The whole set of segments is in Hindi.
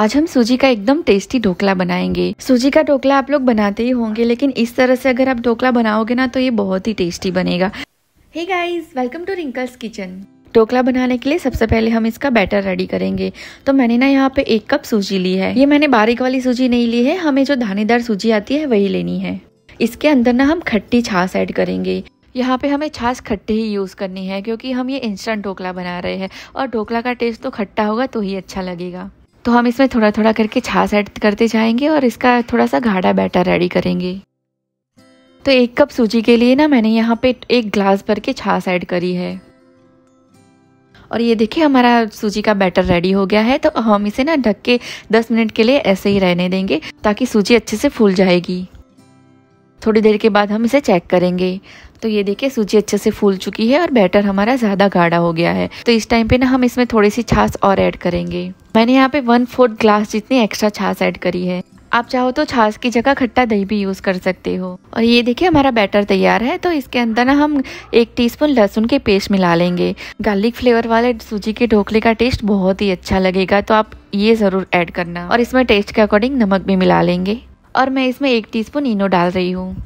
आज हम सूजी का एकदम टेस्टी ढोकला बनाएंगे सूजी का ढोकला आप लोग बनाते ही होंगे लेकिन इस तरह से अगर आप ढोकला बनाओगे ना तो ये बहुत ही टेस्टी बनेगा hey guys welcome to Rinkal's kitchen dhokla बनाने के लिए सबसे पहले हम इसका बैटर रेडी करेंगे तो मैंने ना यहाँ पे एक कप सूजी ली है ये मैंने बारीक वाली सूजी नहीं ली है हमें जो दानेदार सूजी आती है वही लेनी है इसके अंदर ना हम खट्टी छाछ ऐड करेंगे यहाँ पे हमें छाछ खट्टी ही यूज़ करनी है क्योंकि हम ये इंस्टेंट ढोकला बना रहे हैं और ढोकला का टेस्ट तो खट्टा होगा तो ही अच्छा लगेगा तो हम इसमें थोड़ा थोड़ा करके छाछ ऐड करते जाएंगे और इसका थोड़ा सा गाढ़ा बैटर रेडी करेंगे तो एक कप सूजी के लिए ना मैंने यहाँ पे एक ग्लास भर के छाछ ऐड करी है और ये देखिए हमारा सूजी का बैटर रेडी हो गया है तो हम इसे ना ढक के 10 मिनट के लिए ऐसे ही रहने देंगे ताकि सूजी अच्छे से फूल जाएगी थोड़ी देर के बाद हम इसे चेक करेंगे तो ये देखिए सूजी अच्छे से फूल चुकी है और बैटर हमारा ज़्यादा गाढ़ा हो गया है तो इस टाइम पे ना हम इसमें थोड़ी सी छाछ और ऐड करेंगे मैंने यहाँ पे वन फोर्थ ग्लास जितनी एक्स्ट्रा छाछ ऐड करी है आप चाहो तो छाछ की जगह खट्टा दही भी यूज़ कर सकते हो और ये देखिए हमारा बैटर तैयार है तो इसके अंदर ना हम एक टीस्पून लहसुन के पेस्ट मिला लेंगे गार्लिक फ्लेवर वाले सूजी के ढोकले का टेस्ट बहुत ही अच्छा लगेगा तो आप ये ज़रूर ऐड करना और इसमें टेस्ट के अकॉर्डिंग नमक भी मिला लेंगे और मैं इसमें एक टीस्पून इनो डाल रही हूँ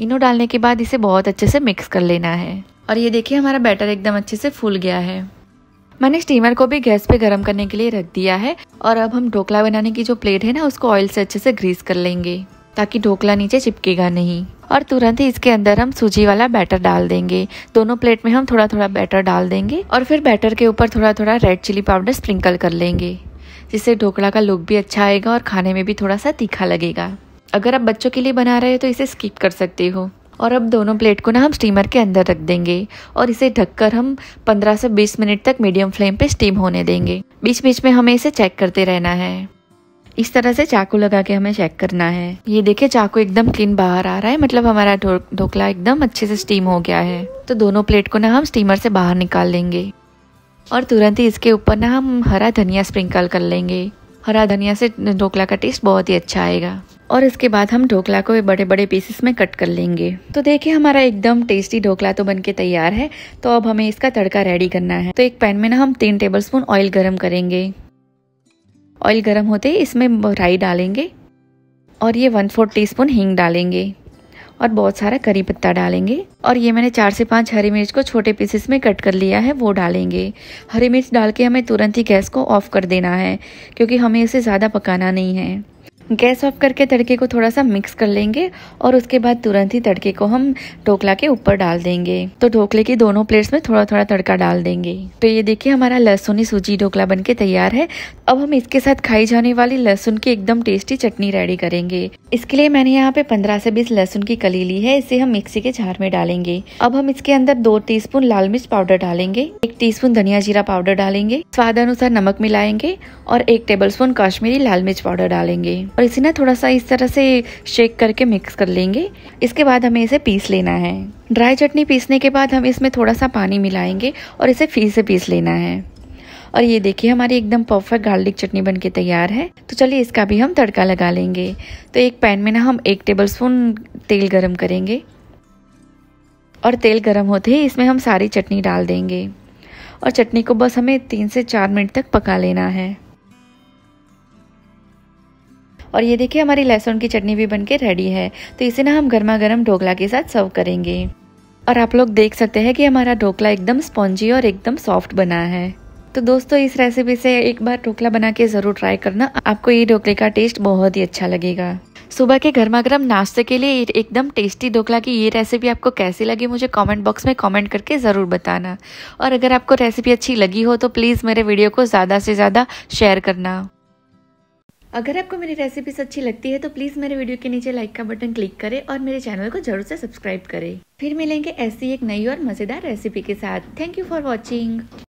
इनो डालने के बाद इसे बहुत अच्छे से मिक्स कर लेना है और ये देखिए हमारा बैटर एकदम अच्छे से फूल गया है मैंने स्टीमर को भी गैस पे गर्म करने के लिए रख दिया है और अब हम ढोकला बनाने की जो प्लेट है ना उसको ऑयल से अच्छे से ग्रीस कर लेंगे ताकि ढोकला नीचे चिपकेगा नहीं और तुरंत ही इसके अंदर हम सूजी वाला बैटर डाल देंगे दोनों प्लेट में हम थोड़ा थोड़ा बैटर डाल देंगे और फिर बैटर के ऊपर थोड़ा थोड़ा रेड चिली पाउडर स्प्रिंकल कर लेंगे जिससे ढोकला का लुक भी अच्छा आएगा और खाने में भी थोड़ा सा तीखा लगेगा अगर आप बच्चों के लिए बना रहे हो तो इसे स्किप कर सकते हो और अब दोनों प्लेट को ना हम स्टीमर के अंदर रख देंगे और इसे ढककर हम 15 से 20 मिनट तक मीडियम फ्लेम पे स्टीम होने देंगे बीच बीच में हमें इसे चेक करते रहना है इस तरह से चाकू लगा के हमें चेक करना है ये देखिए चाकू एकदम क्लीन बाहर आ रहा है मतलब हमारा ढोकला एकदम अच्छे से स्टीम हो गया है तो दोनों प्लेट को ना हम स्टीमर से बाहर निकाल लेंगे और तुरंत ही इसके ऊपर ना हम हरा धनिया स्प्रिंकल कर लेंगे हरा धनिया से ढोकला का टेस्ट बहुत ही अच्छा आएगा और इसके बाद हम ढोकला को बड़े बड़े पीसेस में कट कर लेंगे तो देखिए हमारा एकदम टेस्टी ढोकला तो बनके तैयार है तो अब हमें इसका तड़का रेडी करना है तो एक पैन में ना हम तीन टेबल स्पून ऑयल गर्म करेंगे ऑयल गर्म होते ही इसमें राई डालेंगे और ये वन फोर्थ टी हींग डालेंगे और बहुत सारा करी पत्ता डालेंगे और ये मैंने चार से पाँच हरी मिर्च को छोटे पीसेस में कट कर लिया है वो डालेंगे हरी मिर्च डाल के हमें तुरंत ही गैस को ऑफ कर देना है क्योंकि हमें इसे ज़्यादा पकाना नहीं है गैस ऑफ करके तड़के को थोड़ा सा मिक्स कर लेंगे और उसके बाद तुरंत ही तड़के को हम ढोकला के ऊपर डाल देंगे तो ढोकले की दोनों प्लेट्स में थोड़ा थोड़ा तड़का डाल देंगे तो ये देखिए हमारा लहसुनी सूजी ढोकला बन के तैयार है अब हम इसके साथ खाई जाने वाली लहसुन की एकदम टेस्टी चटनी रेडी करेंगे इसके लिए मैंने यहाँ पे पंद्रह से बीस लहसुन की कली ली है इसे हम मिक्सी के झार में डालेंगे अब हम इसके अंदर दो टी लाल मिर्च पाउडर डालेंगे एक टी धनिया जीरा पाउडर डालेंगे स्वाद अनुसार नमक मिलाएंगे और एक स्पून कश्मीरी लाल मिर्च पाउडर डालेंगे और इसे ना थोड़ा सा इस तरह से शेक करके मिक्स कर लेंगे इसके बाद हमें इसे पीस लेना है ड्राई चटनी पीसने के बाद हम इसमें थोड़ा सा पानी मिलाएंगे और इसे फिर से पीस लेना है और ये देखिए हमारी एकदम परफेक्ट गार्लिक चटनी बन के तैयार है तो चलिए इसका भी हम तड़का लगा लेंगे तो एक पैन में ना हम एक टेबलस्पून तेल गरम करेंगे और तेल गरम होते ही इसमें हम सारी चटनी डाल देंगे और चटनी को बस हमें तीन से चार मिनट तक पका लेना है और ये देखिए हमारी लहसुन की चटनी भी बनके रेडी है तो इसे ना हम गर्मा गर्म ढोकला के साथ सर्व करेंगे और आप लोग देख सकते हैं कि हमारा ढोकला एकदम स्पॉन्जी और एकदम सॉफ्ट बना है तो दोस्तों इस रेसिपी से एक बार ढोकला बना के ज़रूर ट्राई करना आपको ये ढोकले का टेस्ट बहुत ही अच्छा लगेगा सुबह के गर्मा गर्म नाश्ते के लिए एकदम टेस्टी ढोकला की ये रेसिपी आपको कैसी लगी मुझे कमेंट बॉक्स में कमेंट करके ज़रूर बताना और अगर आपको रेसिपी अच्छी लगी हो तो प्लीज़ मेरे वीडियो को ज़्यादा से ज़्यादा शेयर करना अगर आपको मेरी रेसिपीज अच्छी लगती है तो प्लीज़ मेरे वीडियो के नीचे लाइक का बटन क्लिक करें और मेरे चैनल को जरूर से सब्सक्राइब करें फिर मिलेंगे ऐसी एक नई और मज़ेदार रेसिपी के साथ थैंक यू फॉर वॉचिंग